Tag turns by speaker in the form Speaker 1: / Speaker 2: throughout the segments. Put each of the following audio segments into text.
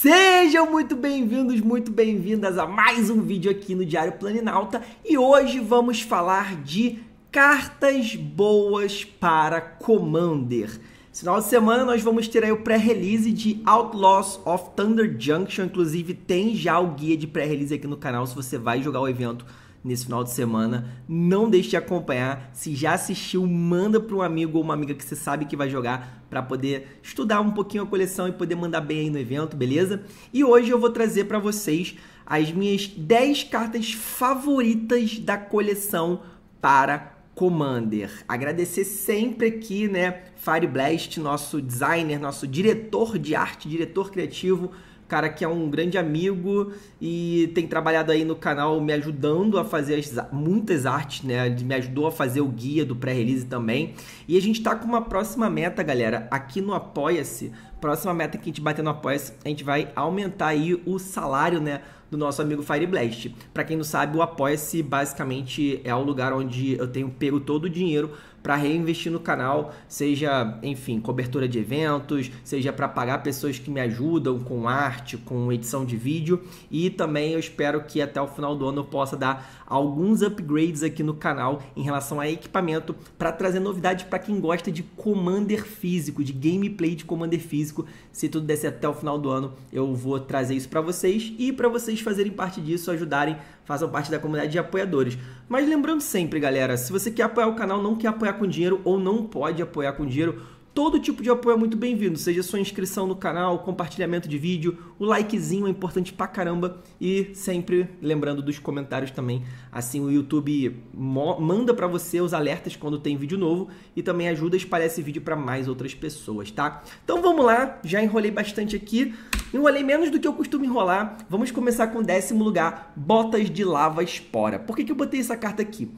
Speaker 1: Sejam muito bem-vindos, muito bem-vindas a mais um vídeo aqui no Diário Planinalta e hoje vamos falar de cartas boas para Commander. Esse final de semana nós vamos ter aí o pré-release de Outlaws of Thunder Junction, inclusive tem já o guia de pré-release aqui no canal se você vai jogar o evento nesse final de semana. Não deixe de acompanhar. Se já assistiu, manda para um amigo ou uma amiga que você sabe que vai jogar para poder estudar um pouquinho a coleção e poder mandar bem aí no evento, beleza? E hoje eu vou trazer para vocês as minhas 10 cartas favoritas da coleção para Commander. Agradecer sempre aqui, né, Fire Blast, nosso designer, nosso diretor de arte, diretor criativo cara que é um grande amigo e tem trabalhado aí no canal me ajudando a fazer as, muitas artes, né? Ele me ajudou a fazer o guia do pré-release também. E a gente tá com uma próxima meta, galera, aqui no Apoia-se Próxima meta que a gente bater no Apoia-se, a gente vai aumentar aí o salário, né? do nosso amigo Fireblast. Para quem não sabe, o Apoia-se basicamente é o lugar onde eu tenho pego todo o dinheiro para reinvestir no canal, seja, enfim, cobertura de eventos, seja para pagar pessoas que me ajudam com arte, com edição de vídeo e também eu espero que até o final do ano eu possa dar alguns upgrades aqui no canal em relação a equipamento para trazer novidade para quem gosta de commander físico, de gameplay de commander físico físico. Se tudo der certo até o final do ano, eu vou trazer isso para vocês e para vocês fazerem parte disso, ajudarem, façam parte da comunidade de apoiadores. Mas lembrando sempre, galera, se você quer apoiar o canal, não quer apoiar com dinheiro ou não pode apoiar com dinheiro, Todo tipo de apoio é muito bem-vindo, seja sua inscrição no canal, compartilhamento de vídeo, o likezinho é importante pra caramba e sempre lembrando dos comentários também. Assim o YouTube manda para você os alertas quando tem vídeo novo e também ajuda a espalhar esse vídeo para mais outras pessoas, tá? Então vamos lá, já enrolei bastante aqui, enrolei menos do que eu costumo enrolar. Vamos começar com o décimo lugar, botas de lava espora. Por que, que eu botei essa carta aqui?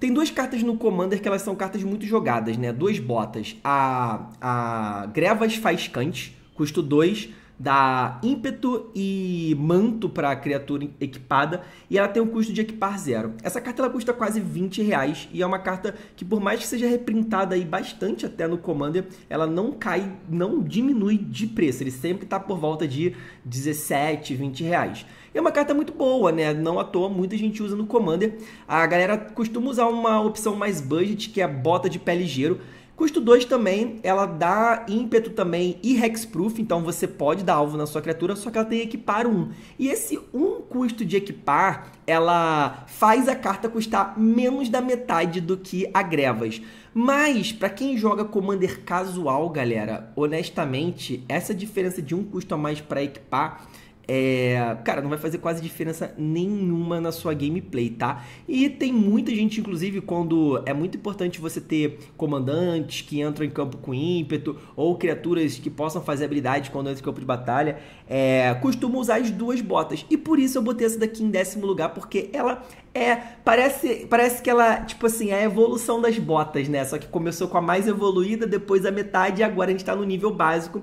Speaker 1: Tem duas cartas no Commander que elas são cartas muito jogadas, né? Duas botas. A, a Grevas Faiscante, custo 2, dá ímpeto e manto para a criatura equipada e ela tem um custo de equipar zero. Essa carta ela custa quase 20 reais e é uma carta que por mais que seja reprintada aí bastante até no Commander, ela não cai, não diminui de preço, ele sempre está por volta de 17, 20 reais. E é uma carta muito boa, né? Não à toa, muita gente usa no Commander. A galera costuma usar uma opção mais budget, que é a bota de pé ligeiro, Custo 2 também, ela dá ímpeto também e hexproof, então você pode dar alvo na sua criatura, só que ela tem equipar 1. Um. E esse 1 um custo de equipar, ela faz a carta custar menos da metade do que a Grevas. Mas, para quem joga Commander casual, galera, honestamente, essa diferença de um custo a mais para equipar é, cara, não vai fazer quase diferença nenhuma na sua gameplay, tá? E tem muita gente, inclusive, quando é muito importante você ter comandantes que entram em campo com ímpeto ou criaturas que possam fazer habilidade quando entram em campo de batalha, é, costuma usar as duas botas. E por isso eu botei essa daqui em décimo lugar, porque ela é, parece, parece que ela, tipo assim, é a evolução das botas, né? Só que começou com a mais evoluída, depois a metade e agora a gente tá no nível básico.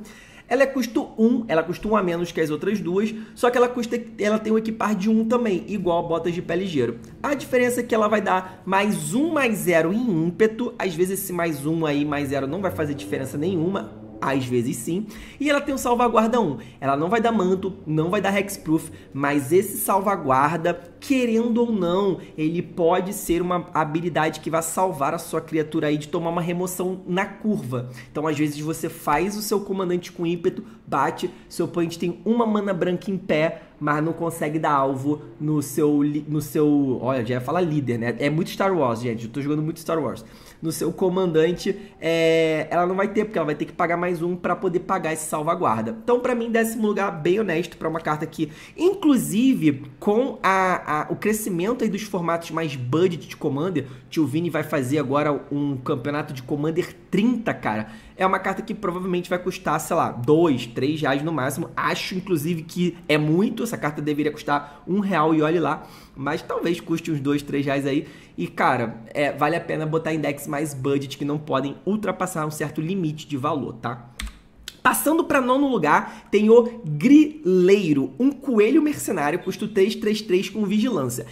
Speaker 1: Ela é custo 1, ela custa 1 a menos que as outras duas, só que ela, custa, ela tem um equipar de 1 também, igual a botas de pé ligeiro. A diferença é que ela vai dar mais 1 mais 0 em ímpeto, às vezes esse mais 1 aí mais 0 não vai fazer diferença nenhuma, às vezes sim. E ela tem um salvaguarda 1. Ela não vai dar manto, não vai dar hexproof, mas esse salvaguarda, querendo ou não, ele pode ser uma habilidade que vai salvar a sua criatura aí de tomar uma remoção na curva. Então, às vezes, você faz o seu comandante com ímpeto, bate, seu oponente tem uma mana branca em pé, mas não consegue dar alvo no seu. No seu olha, já ia falar líder, né? É muito Star Wars, gente. Eu tô jogando muito Star Wars. No seu comandante, é, ela não vai ter, porque ela vai ter que pagar mais um para poder pagar esse salvaguarda. Então, para mim, décimo lugar bem honesto para uma carta que, inclusive, com a, a, o crescimento aí dos formatos mais budget de Commander, Tio Vini vai fazer agora um campeonato de Commander 30, cara é uma carta que provavelmente vai custar, sei lá, dois, três reais no máximo. Acho, inclusive, que é muito. Essa carta deveria custar um real e olhe lá. Mas talvez custe uns dois, três reais aí. E, cara, é, vale a pena botar em decks mais budget que não podem ultrapassar um certo limite de valor, tá? Passando para nono lugar, tem o Grileiro, um coelho mercenário, custo 333 com vigilância.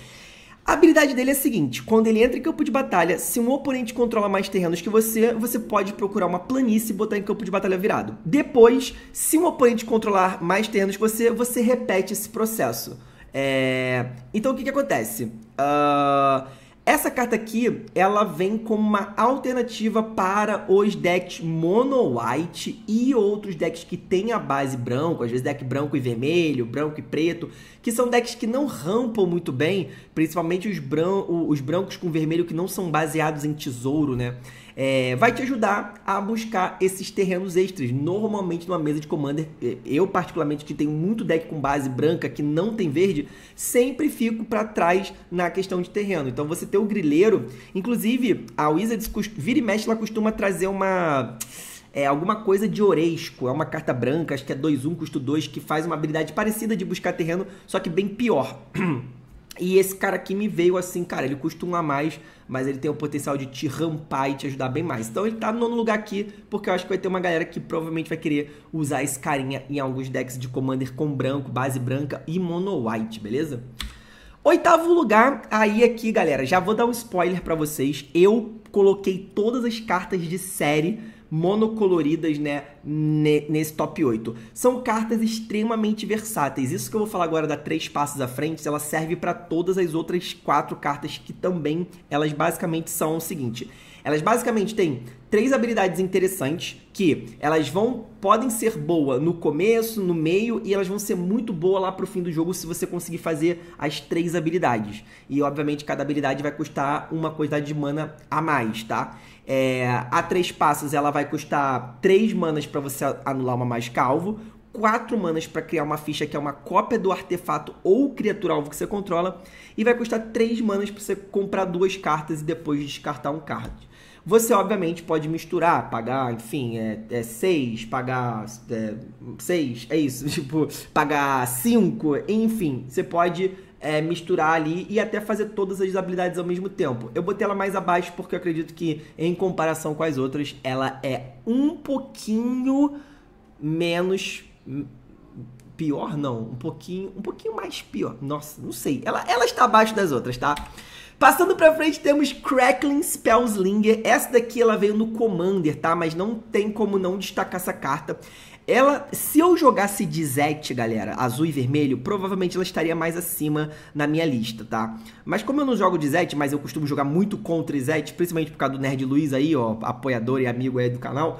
Speaker 1: A habilidade dele é a seguinte: quando ele entra em campo de batalha, se um oponente controla mais terrenos que você, você pode procurar uma planície e botar em campo de batalha virado. Depois, se um oponente controlar mais terrenos que você, você repete esse processo. É... Então o que, que acontece? Uh... Essa carta aqui, ela vem como uma alternativa para os decks mono white e outros decks que têm a base branco, às vezes deck branco e vermelho, branco e preto, que são decks que não rampam muito bem, principalmente os, bran os brancos com vermelho que não são baseados em tesouro, né? é, vai te ajudar a buscar esses terrenos extras. Normalmente numa mesa de Commander, é, eu particularmente que tenho muito deck com base branca que não tem verde, sempre fico para trás na questão de terreno. Então você ter o grileiro, inclusive a Wizards vira e mexe ela costuma trazer uma é alguma coisa de Oresco, é uma carta branca, acho que é 2-1, custo 2, que faz uma habilidade parecida de buscar terreno, só que bem pior. E esse cara aqui me veio assim, cara, ele custa um a mais, mas ele tem o potencial de te rampar e te ajudar bem mais. Então ele tá no nono lugar aqui, porque eu acho que vai ter uma galera que provavelmente vai querer usar esse carinha em alguns decks de Commander com branco, base branca e mono white, beleza? Oitavo lugar, aí aqui, galera, já vou dar um spoiler para vocês. Eu coloquei todas as cartas de série monocoloridas né, nesse top 8. São cartas extremamente versáteis. Isso que eu vou falar agora da três passos à frente, ela serve para todas as outras quatro cartas que também elas basicamente são o seguinte. Elas basicamente têm três habilidades interessantes que elas vão podem ser boa no começo, no meio e elas vão ser muito boa lá pro fim do jogo se você conseguir fazer as três habilidades. E obviamente cada habilidade vai custar uma quantidade de mana a mais, tá? É, a três passos ela vai custar três manas para você anular uma mais calvo, quatro manas para criar uma ficha que é uma cópia do artefato ou criatura alvo que você controla, e vai custar três manas para você comprar duas cartas e depois descartar um card. Você, obviamente, pode misturar, pagar, enfim, é, é seis, pagar é, seis, é isso, tipo, pagar cinco, enfim, você pode é, misturar ali e até fazer todas as habilidades ao mesmo tempo. Eu botei ela mais abaixo porque eu acredito que, em comparação com as outras, ela é um pouquinho menos hum, pior não, um pouquinho, um pouquinho mais pior. Nossa, não sei. Ela, ela está abaixo das outras, tá? Passando pra frente, temos Crackling Spellslinger. Essa daqui ela veio no Commander, tá? Mas não tem como não destacar essa carta. Ela, se eu jogasse Zet, galera, azul e vermelho, provavelmente ela estaria mais acima na minha lista, tá? Mas como eu não jogo Zet, mas eu costumo jogar muito contra Zet, principalmente por causa do Nerd Luiz aí, ó, apoiador e amigo aí do canal,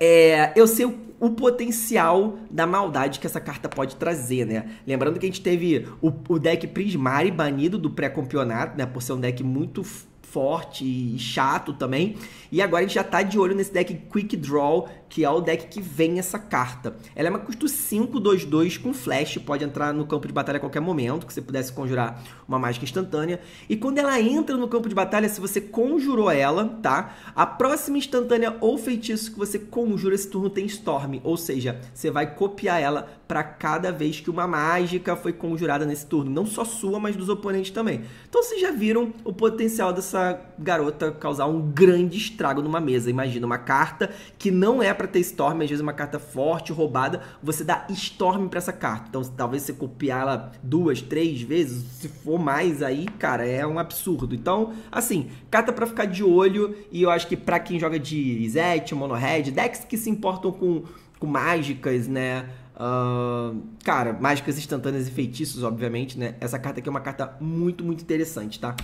Speaker 1: é, eu sei o o potencial da maldade que essa carta pode trazer, né? Lembrando que a gente teve o, o deck Prismari banido do pré-campeonato, né? Por ser um deck muito forte e chato também. E agora a gente já tá de olho nesse deck Quick Draw, que é o deck que vem essa carta. Ela é uma custo 5, 2, 2 com flash, pode entrar no campo de batalha a qualquer momento, que você pudesse conjurar uma mágica instantânea. E quando ela entra no campo de batalha, se você conjurou ela, tá? A próxima instantânea ou feitiço que você conjura esse turno tem Storm, ou seja, você vai copiar ela para cada vez que uma mágica foi conjurada nesse turno, não só sua, mas dos oponentes também. Então vocês já viram o potencial dessa essa garota causar um grande estrago numa mesa. Imagina, uma carta que não é para ter Storm, às vezes uma carta forte, roubada, você dá Storm para essa carta. Então, talvez você copiar ela duas, três vezes, se for mais aí, cara, é um absurdo. Então, assim, carta para ficar de olho e eu acho que para quem joga de Izete, Red, decks que se importam com, com mágicas, né? Uh, cara, mágicas instantâneas e feitiços, obviamente, né? Essa carta aqui é uma carta muito, muito interessante, tá?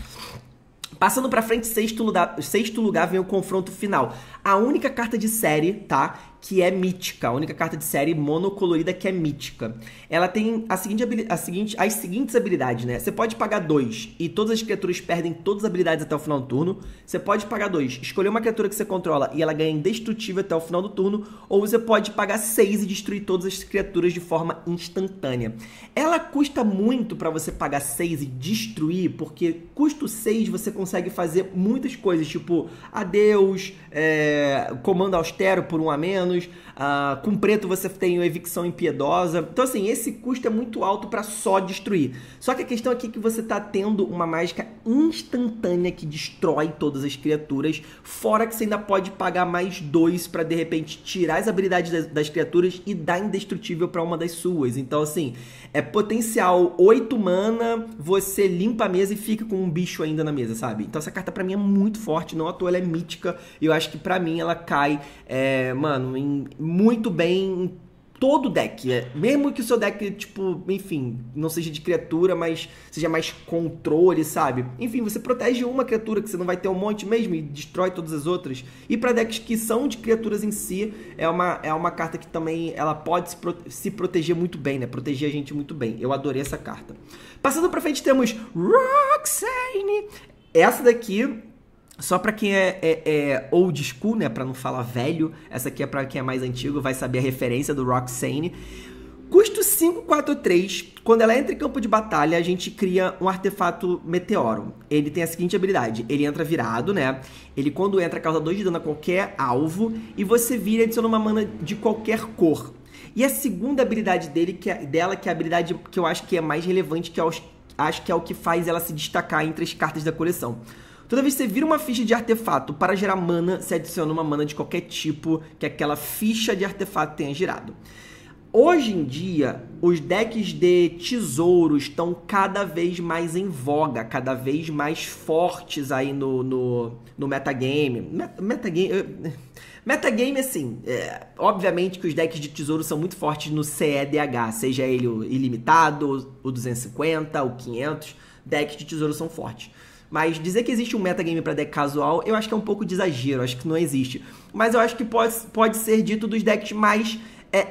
Speaker 1: Passando para frente, sexto lugar, sexto lugar vem o confronto final. A única carta de série, tá? que é mítica, a única carta de série monocolorida que é mítica. Ela tem a seguinte, a seguinte, as seguintes habilidades, né? Você pode pagar dois e todas as criaturas perdem todas as habilidades até o final do turno. Você pode pagar dois, escolher uma criatura que você controla e ela ganha indestrutível até o final do turno, ou você pode pagar seis e destruir todas as criaturas de forma instantânea. Ela custa muito para você pagar seis e destruir, porque custo seis você consegue fazer muitas coisas, tipo adeus, é, comando austero por um a menos anos. Ah, com preto você tem uma evicção impiedosa. Então, assim, esse custo é muito alto para só destruir. Só que a questão aqui é que você está tendo uma mágica instantânea que destrói todas as criaturas, fora que você ainda pode pagar mais dois para de repente tirar as habilidades das, das criaturas e dar indestrutível para uma das suas. Então, assim, é potencial 8 mana, você limpa a mesa e fica com um bicho ainda na mesa, sabe? Então, essa carta para mim é muito forte, não à toa ela é mítica. E eu acho que para mim ela cai, é, mano, em muito bem em todo deck. É, mesmo que o seu deck, tipo, enfim, não seja de criatura, mas seja mais controle, sabe? Enfim, você protege uma criatura que você não vai ter um monte mesmo e destrói todas as outras. E para decks que são de criaturas em si, é uma, é uma carta que também ela pode se, se proteger muito bem, né? Proteger a gente muito bem. Eu adorei essa carta. Passando pra frente temos Roxane. Essa daqui só para quem é, é, é, old school, né, para não falar velho, essa aqui é para quem é mais antigo, vai saber a referência do Roxane. Custo 543, quando ela entra em campo de batalha, a gente cria um artefato meteoro. Ele tem a seguinte habilidade: ele entra virado, né? Ele quando entra causa 2 de dano a qualquer alvo e você vira e adiciona uma mana de qualquer cor. E a segunda habilidade dele, que é, dela, que é a habilidade que eu acho que é mais relevante, que eu acho que é o que faz ela se destacar entre as cartas da coleção. Toda vez que você vira uma ficha de artefato para gerar mana, você adiciona uma mana de qualquer tipo que aquela ficha de artefato tenha girado. Hoje em dia, os decks de tesouros estão cada vez mais em voga, cada vez mais fortes aí no, no, no metagame. metagame. Eh, metagame, assim, é, obviamente que os decks de tesouro são muito fortes no CEDH, seja ele o ilimitado, o 250, o 500, decks de tesouro são fortes. Mas dizer que existe um metagame para deck casual, eu acho que é um pouco de exagero, acho que não existe. Mas eu acho que pode, pode ser dito dos decks mais é,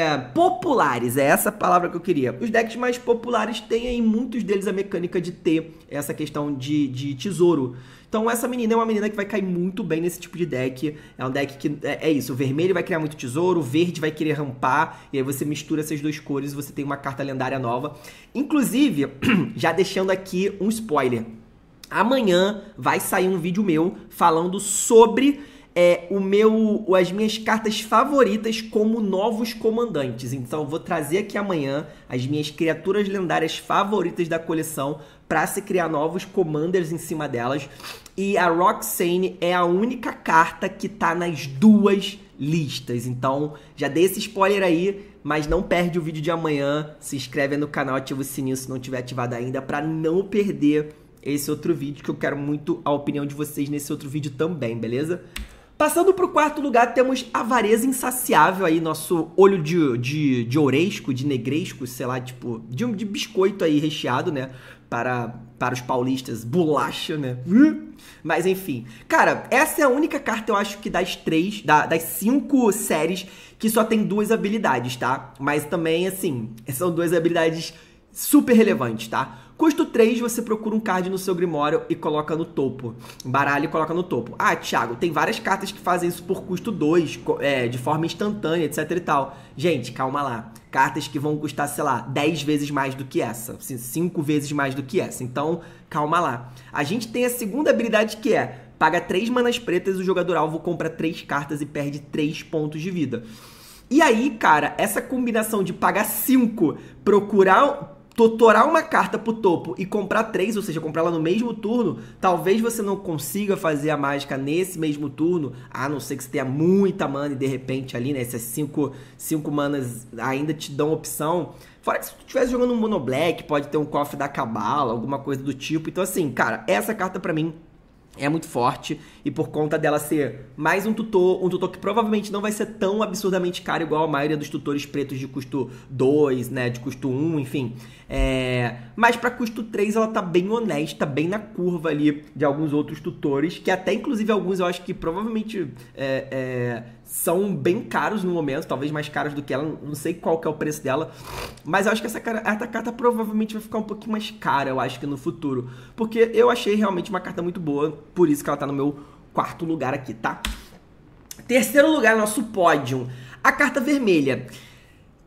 Speaker 1: é, populares, é essa palavra que eu queria. Os decks mais populares têm em muitos deles a mecânica de ter essa questão de, de tesouro. Então essa menina é uma menina que vai cair muito bem nesse tipo de deck. É um deck que é, é isso, o vermelho vai criar muito tesouro, o verde vai querer rampar, e aí você mistura essas duas cores e você tem uma carta lendária nova. Inclusive, já deixando aqui um spoiler. Amanhã vai sair um vídeo meu falando sobre é, o meu, as minhas cartas favoritas como novos comandantes. Então eu vou trazer aqui amanhã as minhas criaturas lendárias favoritas da coleção para se criar novos commanders em cima delas. E a Roxane é a única carta que tá nas duas listas. Então já dei esse spoiler aí, mas não perde o vídeo de amanhã. Se inscreve no canal, ativa o sininho se não tiver ativado ainda para não perder esse outro vídeo, que eu quero muito a opinião de vocês nesse outro vídeo também, beleza? Passando para o quarto lugar, temos Avareza Insaciável aí, nosso olho de, de, de ouresco, de negresco, sei lá, tipo, de, de biscoito aí recheado, né? Para, para os paulistas, bolacha, né? Mas enfim. Cara, essa é a única carta, eu acho que das três, da, das cinco séries, que só tem duas habilidades, tá? Mas também, assim, são duas habilidades super relevantes, tá? Custo 3, você procura um card no seu Grimório e coloca no topo. Baralho e coloca no topo. Ah, Thiago, tem várias cartas que fazem isso por custo 2, é, de forma instantânea, etc e tal. Gente, calma lá. Cartas que vão custar, sei lá, 10 vezes mais do que essa. 5 vezes mais do que essa. Então, calma lá. A gente tem a segunda habilidade que é... Paga 3 manas pretas e o jogador-alvo compra 3 cartas e perde 3 pontos de vida. E aí, cara, essa combinação de pagar 5, procurar tutorar uma carta pro topo e comprar três, ou seja, comprar ela no mesmo turno, talvez você não consiga fazer a mágica nesse mesmo turno, a não ser que você tenha muita mana e de repente ali, né, essas cinco, cinco manas ainda te dão opção. Fora que se tu estivesse jogando um mono black, pode ter um cofre da cabala, alguma coisa do tipo. Então assim, cara, essa carta para mim é muito forte e por conta dela ser mais um tutor, um tutor que provavelmente não vai ser tão absurdamente caro igual a maioria dos tutores pretos de custo 2, né? De custo 1, um, enfim. É... Mas para custo 3 ela tá bem honesta, bem na curva ali de alguns outros tutores, que até inclusive alguns eu acho que provavelmente é, é são bem caros no momento, talvez mais caros do que ela, não sei qual que é o preço dela, mas eu acho que essa carta, carta provavelmente vai ficar um pouquinho mais cara, eu acho que no futuro, porque eu achei realmente uma carta muito boa, por isso que ela tá no meu quarto lugar aqui, tá? Terceiro lugar, é nosso pódio. A carta vermelha.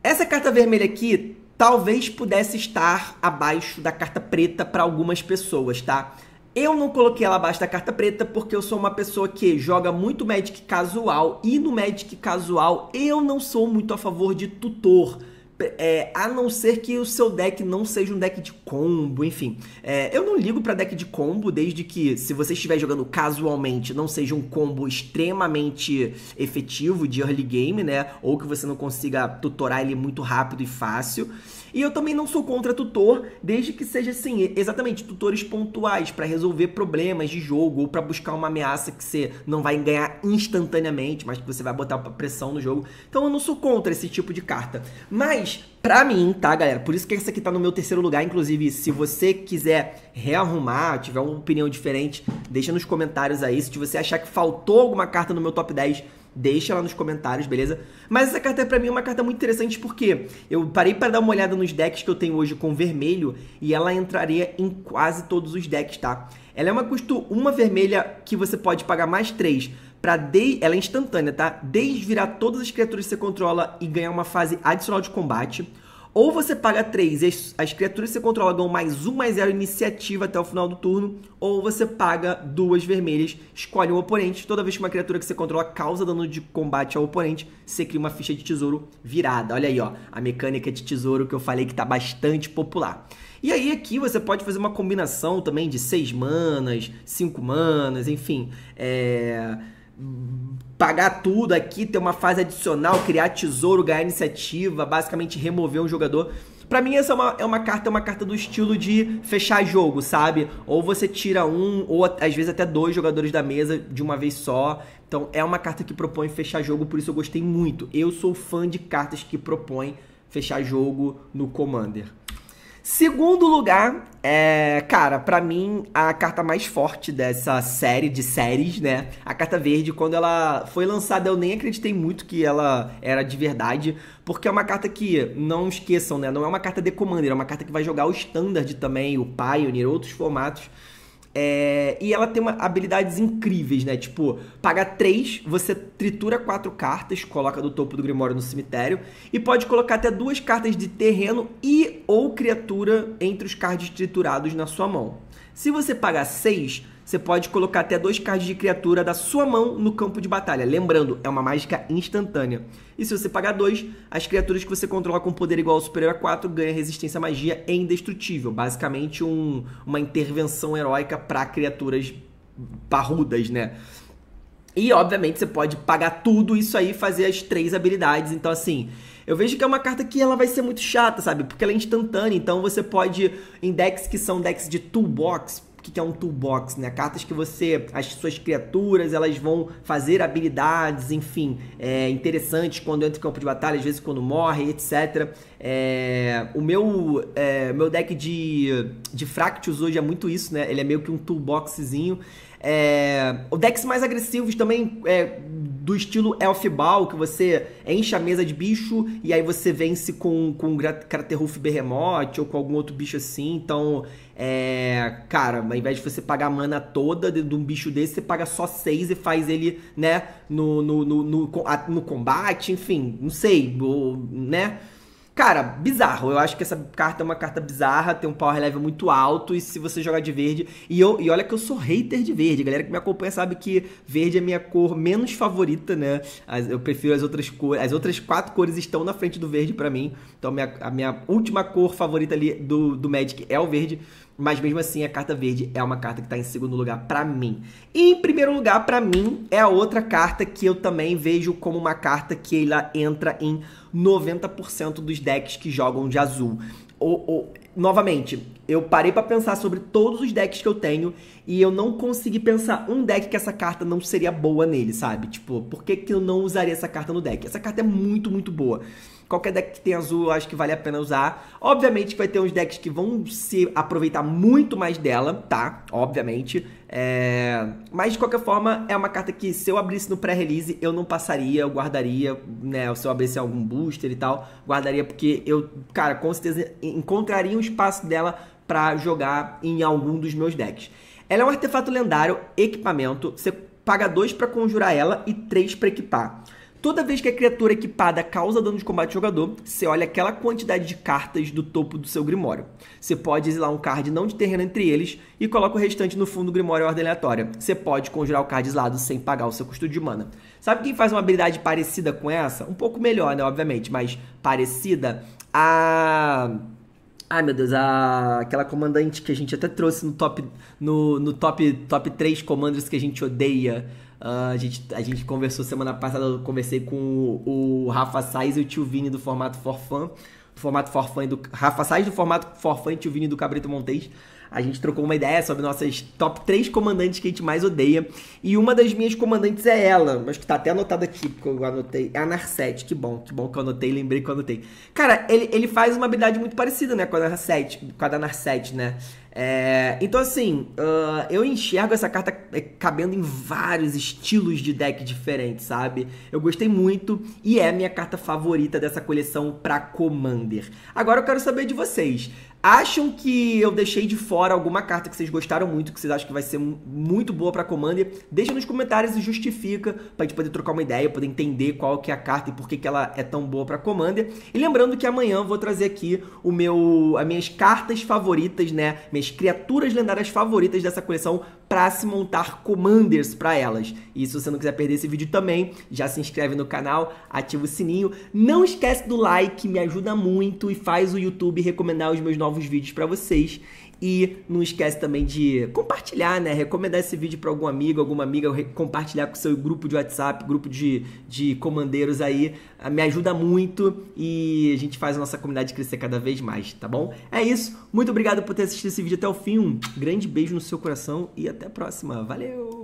Speaker 1: Essa carta vermelha aqui talvez pudesse estar abaixo da carta preta para algumas pessoas, tá? Eu não coloquei ela abaixo da carta preta porque eu sou uma pessoa que joga muito Magic casual e no Magic casual eu não sou muito a favor de tutor. É, a não ser que o seu deck não seja um deck de combo, enfim. É, eu não ligo para deck de combo, desde que, se você estiver jogando casualmente, não seja um combo extremamente efetivo de early game, né? Ou que você não consiga tutorar ele muito rápido e fácil. E eu também não sou contra tutor, desde que seja assim, exatamente, tutores pontuais para resolver problemas de jogo ou para buscar uma ameaça que você não vai ganhar instantaneamente, mas que você vai botar pressão no jogo. Então eu não sou contra esse tipo de carta. Mas Pra mim, tá, galera? Por isso que essa aqui tá no meu terceiro lugar. Inclusive, se você quiser rearrumar, tiver uma opinião diferente, deixa nos comentários aí. Se você achar que faltou alguma carta no meu top 10, Deixa lá nos comentários, beleza? Mas essa carta é para mim uma carta muito interessante porque eu parei para dar uma olhada nos decks que eu tenho hoje com vermelho e ela entraria em quase todos os decks, tá? Ela é uma custo uma vermelha que você pode pagar mais 3 para de... ela é instantânea, tá? Desvirar todas as criaturas que você controla e ganhar uma fase adicional de combate ou você paga 3 e as, as criaturas que você controla ganham mais 1 mais 0 iniciativa até o final do turno. Ou você paga duas vermelhas, escolhe um oponente. Toda vez que uma criatura que você controla causa dano de combate ao oponente, você cria uma ficha de tesouro virada. Olha aí, ó, a mecânica de tesouro que eu falei que está bastante popular. E aí aqui você pode fazer uma combinação também de 6 manas, 5 manas, enfim. É pagar tudo aqui, ter uma fase adicional, criar tesouro, ganhar iniciativa, basicamente remover um jogador. Para mim essa é uma, é uma carta, é uma carta do estilo de fechar jogo, sabe? Ou você tira um, ou às vezes até dois jogadores da mesa de uma vez só. Então é uma carta que propõe fechar jogo, por isso eu gostei muito. Eu sou fã de cartas que propõem fechar jogo no Commander. Segundo lugar, é, cara, para mim a carta mais forte dessa série de séries, né? A carta verde, quando ela foi lançada, eu nem acreditei muito que ela era de verdade, porque é uma carta que, não esqueçam, né? Não é uma carta de Commander, é uma carta que vai jogar o Standard também, o Pioneer, outros formatos é, e ela tem uma, habilidades incríveis, né? Tipo, paga 3, você tritura quatro cartas, coloca do topo do Grimório no cemitério, e pode colocar até duas cartas de terreno e ou criatura entre os cards triturados na sua mão. Se você pagar 6, você pode colocar até dois cards de criatura da sua mão no campo de batalha. Lembrando, é uma mágica instantânea. E se você pagar dois, as criaturas que você controla com poder igual ou superior a 4 ganham resistência à magia e é indestrutível. Basicamente um, uma intervenção heróica para criaturas parrudas, né? E, obviamente, você pode pagar tudo isso aí e fazer as três habilidades. Então, assim, eu vejo que é uma carta que ela vai ser muito chata, sabe? Porque ela é instantânea, então você pode, em decks que são decks de toolbox, que, é um toolbox, né? Cartas que você, as suas criaturas, elas vão fazer habilidades, enfim, é, interessantes quando entra em campo de batalha, às vezes quando morre, etc. É, o meu é, meu deck de, de Fractus hoje é muito isso, né? Ele é meio que um toolboxzinho. É, o decks mais agressivos também é, do estilo elf Ball, que você enche a mesa de bicho e aí você vence com, com Craterhoof Berremote ou com algum outro bicho assim. Então, é, cara, ao invés de você pagar a mana toda de, de um bicho desse, você paga só seis e faz ele, né, no, no, no, no, no combate, enfim, não sei, né? Cara, bizarro. Eu acho que essa carta é uma carta bizarra, tem um power level muito alto, e se você jogar de verde. E, eu, e olha que eu sou hater de verde. A galera que me acompanha sabe que verde é a minha cor menos favorita, né? As, eu prefiro as outras cores. As outras quatro cores estão na frente do verde para mim. Então minha, a minha última cor favorita ali do, do Magic é o verde. Mas mesmo assim, a carta verde é uma carta que está em segundo lugar para mim. E em primeiro lugar, para mim, é a outra carta que eu também vejo como uma carta que ela entra em 90% dos decks que jogam de azul. Ou, ou, novamente, eu parei para pensar sobre todos os decks que eu tenho e eu não consegui pensar um deck que essa carta não seria boa nele, sabe? Tipo, por que, que eu não usaria essa carta no deck? Essa carta é muito, muito boa. Qualquer deck que tem azul, eu acho que vale a pena usar. Obviamente que vai ter uns decks que vão se aproveitar muito mais dela, tá? Obviamente. É... Mas de qualquer forma, é uma carta que se eu abrisse no pré-release, eu não passaria, eu guardaria, né? Se eu abrisse algum booster e tal, guardaria porque eu, cara, com certeza encontraria um espaço dela para jogar em algum dos meus decks. Ela é um artefato lendário, equipamento, você paga dois para conjurar ela e três para equipar. Toda vez que a criatura equipada causa dano de combate ao jogador, você olha aquela quantidade de cartas do topo do seu Grimório. Você pode exilar um card não de terreno entre eles e coloca o restante no fundo do Grimório em ordem aleatória. Você pode conjurar o card exilado sem pagar o seu custo de mana. Sabe quem faz uma habilidade parecida com essa? Um pouco melhor, né? Obviamente, mas parecida a. Ai meu Deus, a... aquela comandante que a gente até trouxe no top no, no top, top 3 commanders que a gente odeia. Ah, a, gente, a gente conversou semana passada, eu conversei com o, o Rafa Saiz e o tio Vini do formato Forfan. Do formato Forfan do. Rafa Saiz do formato Forfan e tio Vini do Cabrito Montes. A gente trocou uma ideia sobre nossas top 3 comandantes que a gente mais odeia. E uma das minhas comandantes é ela, mas que tá até anotada aqui, porque eu anotei. É a Narset, que bom, que bom que eu anotei, lembrei que eu anotei. Cara, ele, ele faz uma habilidade muito parecida, né, com a Narset, com a da Narset, né? É, então, assim, uh, eu enxergo essa carta é, cabendo em vários estilos de deck diferentes, sabe? Eu gostei muito e é minha carta favorita dessa coleção pra Commander. Agora eu quero saber de vocês. Acham que eu deixei de fora alguma carta que vocês gostaram muito, que vocês acham que vai ser muito boa para Commander? Deixa nos comentários e justifica pra gente poder trocar uma ideia, poder entender qual que é a carta e por que, que ela é tão boa para Commander. E lembrando que amanhã eu vou trazer aqui o meu as minhas cartas favoritas, né? Minhas criaturas lendárias favoritas dessa coleção para se montar commanders para elas. E se você não quiser perder esse vídeo também, já se inscreve no canal, ativa o sininho. Não esquece do like, me ajuda muito e faz o YouTube recomendar os meus novos vídeos para vocês. E não esquece também de compartilhar, né? Recomendar esse vídeo para algum amigo, alguma amiga, compartilhar com o seu grupo de WhatsApp, grupo de, de comandeiros aí. Ah, me ajuda muito e a gente faz a nossa comunidade crescer cada vez mais, tá bom? É isso. Muito obrigado por ter assistido esse vídeo até o fim. Um grande beijo no seu coração e até a próxima. Valeu!